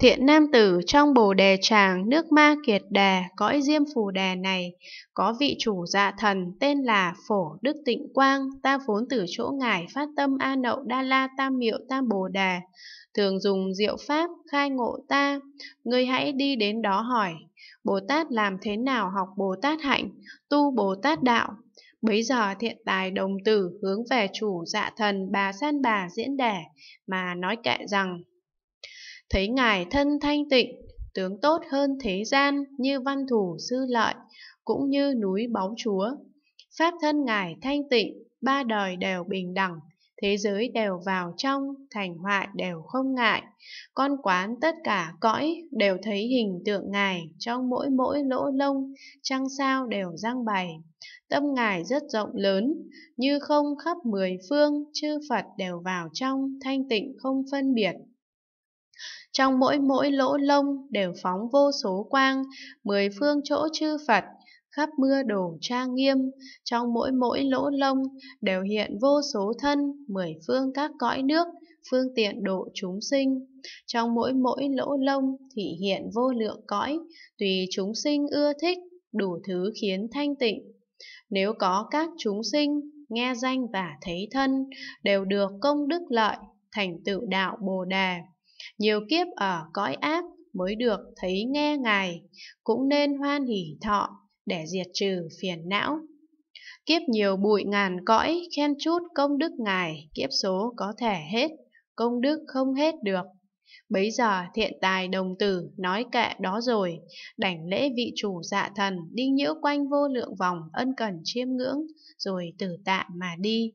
Thiện nam tử trong bồ đề tràng nước ma kiệt đà cõi diêm phù đà này, có vị chủ dạ thần tên là Phổ Đức Tịnh Quang, ta vốn từ chỗ ngài phát tâm A Nậu Đa La Tam Miệu Tam Bồ Đà, thường dùng diệu pháp khai ngộ ta, ngươi hãy đi đến đó hỏi, Bồ Tát làm thế nào học Bồ Tát hạnh, tu Bồ Tát đạo, Bấy giờ thiện tài đồng tử hướng về chủ dạ thần bà san bà diễn đẻ mà nói kệ rằng thấy ngài thân thanh tịnh, tướng tốt hơn thế gian như văn thù sư lợi, cũng như núi báu chúa. Pháp thân ngài thanh tịnh, ba đời đều bình đẳng, thế giới đều vào trong, thành hoại đều không ngại. Con quán tất cả cõi đều thấy hình tượng Ngài trong mỗi mỗi lỗ lông, trăng sao đều giang bày. Tâm Ngài rất rộng lớn, như không khắp mười phương, chư Phật đều vào trong, thanh tịnh không phân biệt. Trong mỗi mỗi lỗ lông đều phóng vô số quang, mười phương chỗ chư Phật, khắp mưa đổ trang nghiêm, trong mỗi mỗi lỗ lông đều hiện vô số thân, mười phương các cõi nước, phương tiện độ chúng sinh. Trong mỗi mỗi lỗ lông thị hiện vô lượng cõi, tùy chúng sinh ưa thích, đủ thứ khiến thanh tịnh. Nếu có các chúng sinh nghe danh và thấy thân đều được công đức lợi, thành tựu đạo Bồ đề nhiều kiếp ở cõi ác mới được thấy nghe Ngài, cũng nên hoan hỷ thọ để diệt trừ phiền não. Kiếp nhiều bụi ngàn cõi, khen chút công đức Ngài, kiếp số có thể hết, công đức không hết được. Bấy giờ thiện tài đồng tử nói kệ đó rồi, đảnh lễ vị chủ dạ thần, đi nhiễu quanh vô lượng vòng ân cần chiêm ngưỡng, rồi từ tạ mà đi.